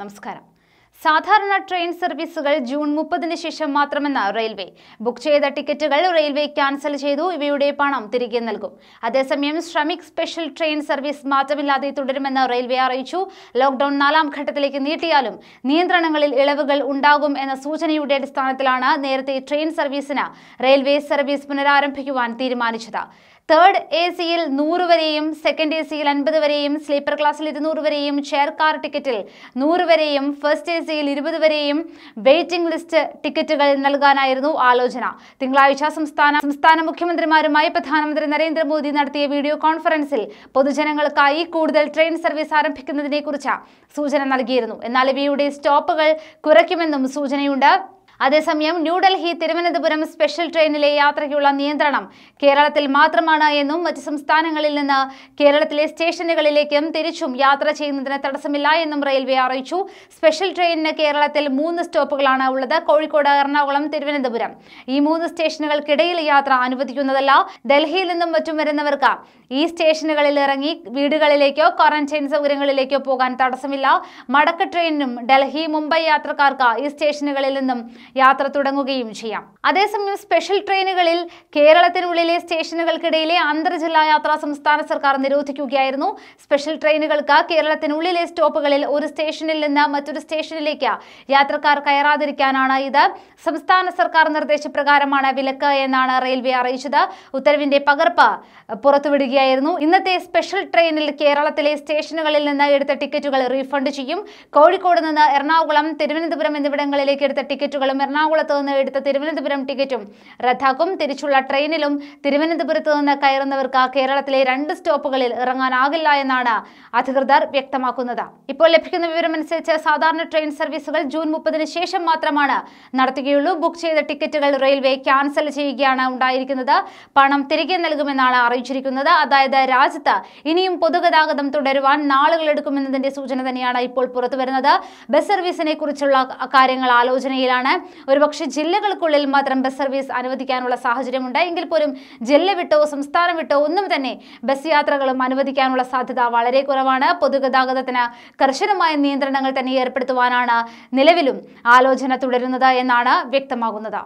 നമസ്കാരം സാധാരണ ട്രെയിൻ സർവീസുകൾ ജൂൺ മുപ്പതിന് ശേഷം മാത്രമെന്ന് റെയിൽവേ ബുക്ക് ചെയ്ത ടിക്കറ്റുകൾ റെയിൽവേ ക്യാൻസൽ ചെയ്തു ഇവയുടെ പണം തിരികെ നൽകും അതേസമയം ശ്രമിക് സ്പെഷ്യൽ ട്രെയിൻ സർവീസ് മാറ്റമില്ലാതെ തുടരുമെന്ന് റെയിൽവേ അറിയിച്ചു ലോക്ക്ഡൌൺ നാലാം ഘട്ടത്തിലേക്ക് നീട്ടിയാലും നിയന്ത്രണങ്ങളിൽ ഇളവുകൾ ഉണ്ടാകും എന്ന സൂചനയുടെ അടിസ്ഥാനത്തിലാണ് നേരത്തെ ട്രെയിൻ സർവീസിന് റെയിൽവേ സർവീസ് പുനരാരംഭിക്കുവാൻ തീരുമാനിച്ചത് തേർഡ് എ സിയിൽ നൂറ് വരെയും സെക്കൻഡ് എ സിയിൽ അൻപത് വരെയും സ്ലീപ്പർ ക്ലാസ്സിൽ ഇരുന്നൂറ് വരെയും ഷെയർ കാർ ടിക്കറ്റിൽ നൂറ് വരെയും ഫസ്റ്റ് എ സിയിൽ ഇരുപത് വരെയും വെയിറ്റിംഗ് ലിസ്റ്റ് ടിക്കറ്റുകൾ നൽകാനായിരുന്നു ആലോചന തിങ്കളാഴ്ച സംസ്ഥാന സംസ്ഥാന മുഖ്യമന്ത്രിമാരുമായി പ്രധാനമന്ത്രി നരേന്ദ്രമോദി നടത്തിയ വീഡിയോ കോൺഫറൻസിൽ പൊതുജനങ്ങൾക്കായി കൂടുതൽ ട്രെയിൻ സർവീസ് ആരംഭിക്കുന്നതിനെക്കുറിച്ച് സൂചന നൽകിയിരുന്നു എന്നാൽ ഇവയുടെ സ്റ്റോപ്പുകൾ കുറയ്ക്കുമെന്നും സൂചനയുണ്ട് അതേസമയം ന്യൂഡൽഹി തിരുവനന്തപുരം സ്പെഷ്യൽ ട്രെയിനിലെ യാത്രയ്ക്കുള്ള നിയന്ത്രണം കേരളത്തിൽ മാത്രമാണ് എന്നും മറ്റ് സംസ്ഥാനങ്ങളിൽ നിന്ന് കേരളത്തിലെ സ്റ്റേഷനുകളിലേക്കും തിരിച്ചും യാത്ര ചെയ്യുന്നതിന് തടസ്സമില്ല എന്നും റെയിൽവേ അറിയിച്ചു സ്പെഷ്യൽ ട്രെയിനിന് കേരളത്തിൽ മൂന്ന് സ്റ്റോപ്പുകളാണ് ഉള്ളത് കോഴിക്കോട് എറണാകുളം തിരുവനന്തപുരം ഈ മൂന്ന് സ്റ്റേഷനുകൾക്കിടയിൽ യാത്ര അനുവദിക്കുന്നതല്ല ഡൽഹിയിൽ നിന്നും മറ്റും വരുന്നവർക്ക് ഈ സ്റ്റേഷനുകളിൽ ഇറങ്ങി വീടുകളിലേക്കോ ക്വാറന്റൈൻ സൗകര്യങ്ങളിലേക്കോ പോകാൻ തടസ്സമില്ല മടക്ക ട്രെയിനിനും ഡൽഹി മുംബൈ യാത്രക്കാർക്ക് ഈ സ്റ്റേഷനുകളിൽ നിന്നും യാത്ര തുടങ്ങുകയും ചെയ്യാം അതേസമയം സ്പെഷ്യൽ ട്രെയിനുകളിൽ കേരളത്തിനുള്ളിലെ സ്റ്റേഷനുകൾക്കിടയിലെ അന്തർജില്ലാ യാത്ര സംസ്ഥാന സർക്കാർ നിരോധിക്കുകയായിരുന്നു സ്പെഷ്യൽ ട്രെയിനുകൾക്ക് കേരളത്തിനുള്ളിലെ സ്റ്റോപ്പുകളിൽ ഒരു സ്റ്റേഷനിൽ നിന്ന് മറ്റൊരു സ്റ്റേഷനിലേക്ക് യാത്രക്കാർ കയറാതിരിക്കാനാണ് ഇത് സംസ്ഥാന സർക്കാർ നിർദ്ദേശപ്രകാരമാണ് വിലക്ക് എന്നാണ് റെയിൽവേ അറിയിച്ചത് ഉത്തരവിന്റെ പകർപ്പ് പുറത്തുവിടുകയായിരുന്നു ഇന്നത്തെ സ്പെഷ്യൽ ട്രെയിനിൽ കേരളത്തിലെ സ്റ്റേഷനുകളിൽ നിന്ന് എടുത്ത ടിക്കറ്റുകൾ റീഫണ്ട് ചെയ്യും കോഴിക്കോട് നിന്ന് എറണാകുളം തിരുവനന്തപുരം എന്നിവിടങ്ങളിലേക്ക് എടുത്ത ടിക്കറ്റുകൾ ടിക്കറ്റുകളും എറണാകുളത്ത് നിന്ന് എടുത്ത തിരുവനന്തപുരം ടിക്കറ്റും റദ്ദാക്കും തിരിച്ചുള്ള ട്രെയിനിലും തിരുവനന്തപുരത്ത് നിന്ന് കയറുന്നവർക്ക് കേരളത്തിലെ രണ്ട് സ്റ്റോപ്പുകളിൽ ഇറങ്ങാനാകില്ല എന്നാണ് അധികൃതർ വ്യക്തമാക്കുന്നത് ഇപ്പോൾ ലഭിക്കുന്ന വിവരമനുസരിച്ച് സാധാരണ ട്രെയിൻ സർവീസുകൾ ജൂൺ മുപ്പതിന് ശേഷം മാത്രമാണ് നടത്തുകയുള്ളൂ ബുക്ക് ചെയ്ത ടിക്കറ്റുകൾ റെയിൽവേ ക്യാൻസൽ ചെയ്യുകയാണ് ഉണ്ടായിരിക്കുന്നത് പണം തിരികെ നൽകുമെന്നാണ് അറിയിച്ചിരിക്കുന്നത് അതായത് രാജ്യത്ത് ഇനിയും പൊതുഗതാഗതം തുടരുവാൻ എടുക്കുമെന്നതിന്റെ സൂചന തന്നെയാണ് ഇപ്പോൾ പുറത്തുവരുന്നത് ബസ് സർവീസിനെ കുറിച്ചുള്ള കാര്യങ്ങൾ ആലോചനയിലാണ് ഒരുപക്ഷെ ജില്ലകൾക്കുള്ളിൽ മാത്രം ബസ് സർവീസ് അനുവദിക്കാനുള്ള സാഹചര്യമുണ്ട് എങ്കിൽ പോലും ജില്ല വിട്ടോ സംസ്ഥാനം വിട്ടോ ഒന്നും തന്നെ ബസ് യാത്രകളും അനുവദിക്കാനുള്ള സാധ്യത വളരെ കുറവാണ് പൊതുഗതാഗതത്തിന് കർശനമായ നിയന്ത്രണങ്ങൾ തന്നെ ഏർപ്പെടുത്തുവാനാണ് നിലവിലും ആലോചന തുടരുന്നത് എന്നാണ് വ്യക്തമാകുന്നത്